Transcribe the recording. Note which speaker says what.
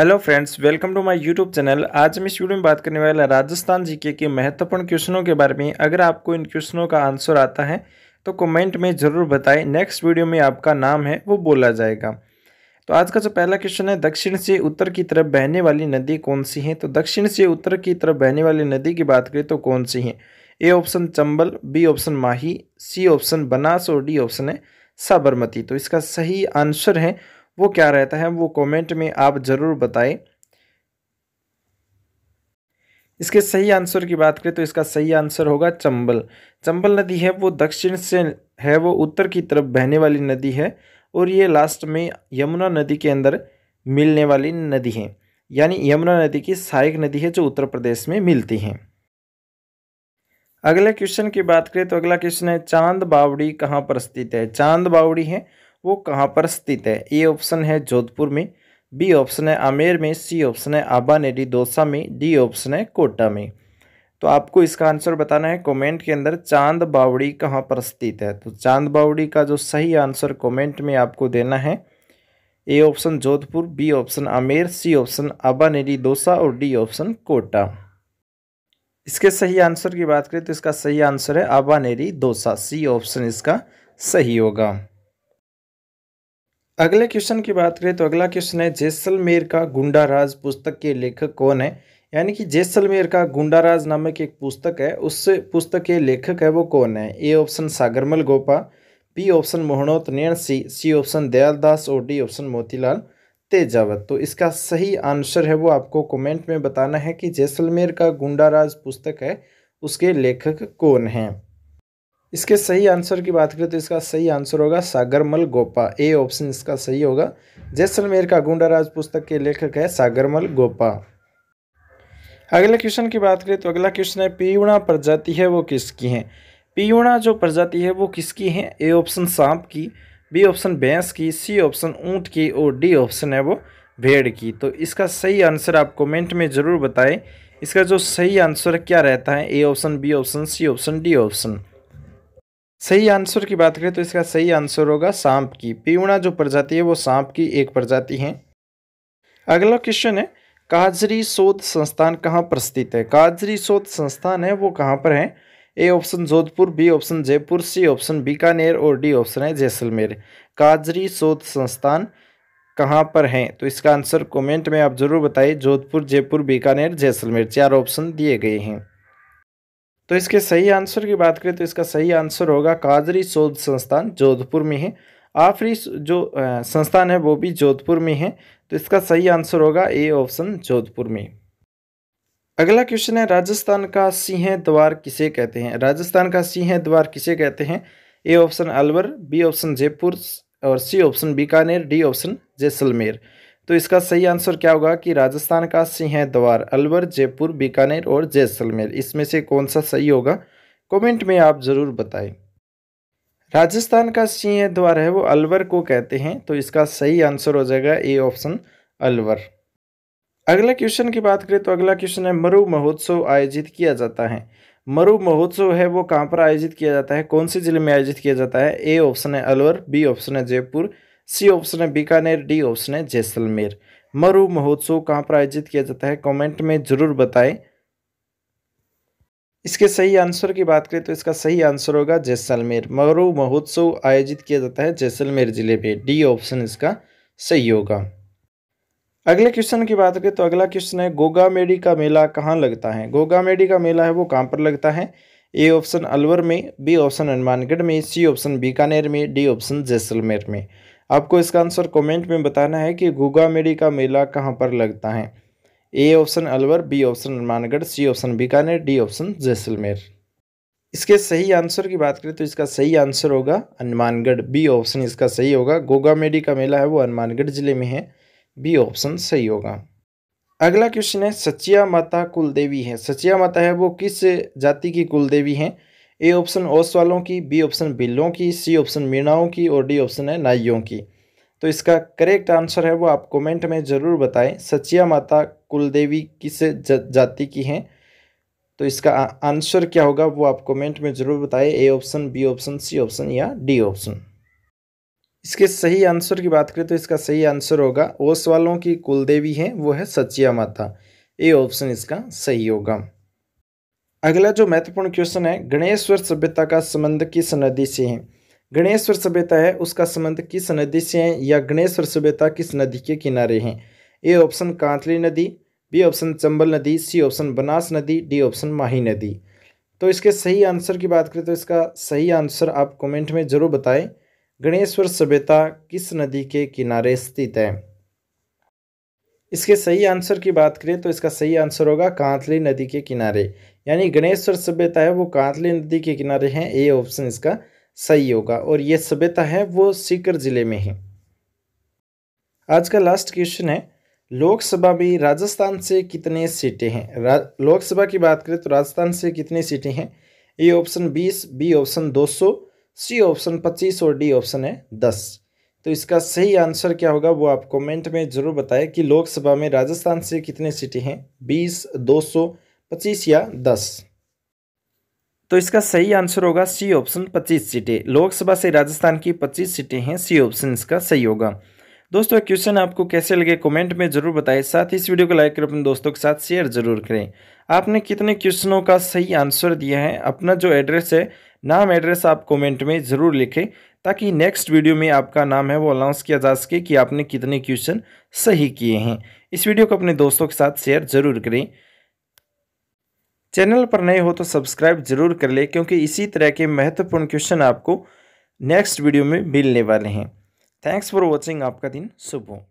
Speaker 1: hello friends welcome to my YouTube channel आज हम इस वीडियो में बात करने वाला राजस्थान जीके के महत्वपूर्ण क्वेश्चनों के बारे में अगर आपको इन क्वेश्चनों का आंसर आता है तो कमेंट में ज़रूर बताएं नेक्स्ट वीडियो में आपका नाम है वो बोला जाएगा तो आज का जो पहला क्वेश्चन है दक्षिण से उत्तर की तरफ बहने वाली नदी कौन सी है तो दक्षिण से उत्तर की तरफ बहने वाली नदी की बात करें तो कौन सी है A option Chambal B option Mahi C option Banas और डी ऑप्शन है साबरमती तो इसका सही आंसर है वो क्या रहता है वो कमेंट में आप ज़रूर बताएं इसके सही आंसर की बात करें तो इसका सही आंसर होगा चंबल चंबल नदी है वो दक्षिण से है वो उत्तर की तरफ बहने वाली नदी है और ये लास्ट में यमुना नदी के अंदर मिलने वाली नदी है यानी यमुना नदी की सहायक नदी है जो उत्तर प्रदेश में मिलती हैं अगले क्वेश्चन की बात करें तो अगला क्वेश्चन है चांद बावड़ी कहाँ पर स्थित है चांद बावड़ी है वो कहाँ पर स्थित है ए ऑप्शन है जोधपुर में बी ऑप्शन है आमेर में सी ऑप्शन है आबानेरी दोसा में डी ऑप्शन है कोटा में तो आपको इसका आंसर बताना है कमेंट के अंदर चांद बावड़ी कहाँ पर स्थित है तो चांद बावड़ी का जो सही आंसर कमेंट में आपको देना है A option Jodhpur B option Amer C option Abaneri Dausa और डी ऑप्शन कोटा इसके सही आंसर की बात करें तो इसका सही आंसर है आबानेरी दोसा सी ऑप्शन इसका सही होगा अगले क्वेश्चन की बात करें तो अगला क्वेश्चन है जैसलमेर का गुंडा राज पुस्तक के लेखक कौन है यानी कि जैसलमेर का गुंडा राज नामक एक पुस्तक है उस पुस्तक के लेखक है वो कौन है A option Sagarmal Gopa B option Mohnot Nainsi C option Dayaldas और डी ऑप्शन मोतीलाल तेजावत तो इसका सही आंसर है वो आपको कमेंट में बताना है कि जैसलमेर का गुंडा राज पुस्तक है उसके लेखक कौन हैं इसके सही आंसर की बात करें तो इसका सही आंसर होगा सागरमल गोपा ए ऑप्शन इसका सही होगा जैसलमेर का गुंडा राज पुस्तक के लेखक है सागरमल गोपा अगले क्वेश्चन की बात करें तो अगला क्वेश्चन है पीयूणा प्रजाति है वो किसकी है पीयूणा जो प्रजाति है वो किसकी है ए ऑप्शन सांप की बी ऑप्शन भैंस की सी ऑप्शन ऊंट की और डी ऑप्शन है वो भेड़ की तो इसका सही आंसर आप कमेंट में ज़रूर बताएं इसका जो सही आंसर क्या रहता है A option B option C option D option सही आंसर की बात करें तो इसका सही आंसर होगा सांप की पीवड़ा जो प्रजाति है वो सांप की एक प्रजाति है अगला क्वेश्चन है काजरी शोध संस्थान कहाँ पर स्थित है काजरी शोध संस्थान है वो कहाँ पर है A option Jodhpur B option Jaipur C option Bikaner और डी ऑप्शन है जैसलमेर काजरी शोध संस्थान कहाँ पर है तो इसका आंसर कमेंट में आप जरूर बताइए जोधपुर जयपुर बीकानेर जैसलमेर चार ऑप्शन दिए गए हैं तो इसके सही आंसर की बात करें तो इसका सही आंसर होगा काजरी शोध संस्थान जोधपुर में है आफरी जो संस्थान है वो भी जोधपुर में है तो इसका सही आंसर होगा ए ऑप्शन जोधपुर में अगला क्वेश्चन है राजस्थान का सिंह द्वार किसे कहते हैं राजस्थान का सिंह द्वार किसे कहते हैं A option Alwar B option Jaipur और C option Bikaner D option Jaisalmer तो इसका सही आंसर क्या होगा कि राजस्थान का सिंह द्वार अलवर जयपुर बीकानेर और जैसलमेर इसमें से कौन सा सही होगा कमेंट में आप ज़रूर बताएं राजस्थान का सिंह द्वार है वो अलवर को कहते हैं तो इसका सही आंसर हो जाएगा ए ऑप्शन अलवर अगला क्वेश्चन की बात करें तो अगला क्वेश्चन है मरु महोत्सव आयोजित किया जाता है मरु महोत्सव है वो कहाँ पर आयोजित किया जाता है कौन से जिले में आयोजित किया जाता है ए ऑप्शन है अलवर बी ऑप्शन है जयपुर सी ऑप्शन है बीकानेर डी ऑप्शन है जैसलमेर मरु महोत्सव कहाँ पर आयोजित किया जाता है कमेंट में ज़रूर बताएं इसके सही आंसर की बात करें तो इसका सही आंसर होगा जैसलमेर मरु महोत्सव आयोजित किया जाता है जैसलमेर जिले में डी ऑप्शन इसका सही होगा अगले क्वेश्चन की बात करें तो अगला क्वेश्चन है गोगा मेडी का मेला कहाँ लगता है गोगा मेडी का मेला है वो कहाँ पर लगता है ए ऑप्शन अलवर में बी ऑप्शन हनुमानगढ़ में सी ऑप्शन बीकानेर में डी ऑप्शन जैसलमेर में आपको इसका आंसर कमेंट में बताना है कि गुगा मेड़ी का मेला कहाँ पर लगता है A option Alwar B option Hanumangarh C option Bikaner D option Jaisalmer इसके सही आंसर की बात करें तो इसका सही आंसर होगा हनुमानगढ़ बी ऑप्शन इसका सही होगा गोगा मेडी का मेला है वो हनुमानगढ़ जिले में है बी ऑप्शन सही होगा अगला क्वेश्चन है सचिया माता कुल देवी है सचिया माता है वो किस जाति की कुल देवी हैं ए ऑप्शन ओस वालों की बी ऑप्शन बिल्लों की सी ऑप्शन मीणाओं की और डी ऑप्शन है नाइयों की तो इसका करेक्ट आंसर है वो आप कमेंट में ज़रूर बताएं सचिया माता कुलदेवी किस जाति की हैं तो इसका आंसर क्या होगा वो आप कमेंट में ज़रूर बताएं A option B option C option या डी ऑप्शन इसके सही आंसर की बात करें तो इसका सही आंसर होगा ओस वालों की कुलदेवी हैं वो है सचिया माता ए ऑप्शन इसका सही होगा अगला जो महत्वपूर्ण क्वेश्चन है गणेश्वर सभ्यता का संबंध किस नदी से है गणेश्वर सभ्यता है उसका संबंध किस नदी से है या गणेश्वर सभ्यता किस नदी के किनारे हैं ए ऑप्शन कांतली नदी बी ऑप्शन चंबल नदी सी ऑप्शन बनास नदी डी ऑप्शन माही नदी तो इसके सही आंसर की बात करें तो इसका सही आंसर आप कमेंट में ज़रूर बताएं गणेश्वर सभ्यता किस नदी के किनारे स्थित है इसके सही आंसर की बात करें तो इसका सही आंसर होगा कांतली नदी के किनारे यानी गणेश्वर सभ्यता है वो कांतली नदी के किनारे हैं ए ऑप्शन इसका सही होगा और ये सभ्यता है वो सीकर जिले में है आज का लास्ट क्वेश्चन है लोकसभा में राजस्थान से कितने सीटें हैं लोकसभा की बात करें तो राजस्थान से कितनी सीटें हैं ए ऑप्शन बीस बी ऑप्शन दो सौ सी ऑप्शन पच्चीस और डी ऑप्शन है दस तो इसका सही आंसर क्या होगा वो आप कमेंट में ज़रूर बताएं कि लोकसभा में राजस्थान से कितने सीटें हैं बीस दो सौ पच्चीस या दस तो इसका सही आंसर होगा सी ऑप्शन पच्चीस सीटें लोकसभा से राजस्थान की पच्चीस सीटें हैं सी ऑप्शन इसका सही होगा दोस्तों क्वेश्चन आपको कैसे लगे कमेंट में ज़रूर बताएं साथ ही इस वीडियो को लाइक कर अपने दोस्तों के साथ शेयर जरूर करें आपने कितने क्वेश्चनों का सही आंसर दिया है अपना जो एड्रेस है नाम एड्रेस आप कमेंट में ज़रूर लिखें ताकि नेक्स्ट वीडियो में आपका नाम है वो अनाउंस किया जा सके कि आपने कितने क्वेश्चन सही किए हैं इस वीडियो को अपने दोस्तों के साथ शेयर ज़रूर करें चैनल पर नए हो तो सब्सक्राइब ज़रूर कर लें क्योंकि इसी तरह के महत्वपूर्ण क्वेश्चन आपको नेक्स्ट वीडियो में मिलने वाले हैं थैंक्स फॉर वॉचिंग आपका दिन शुभ हो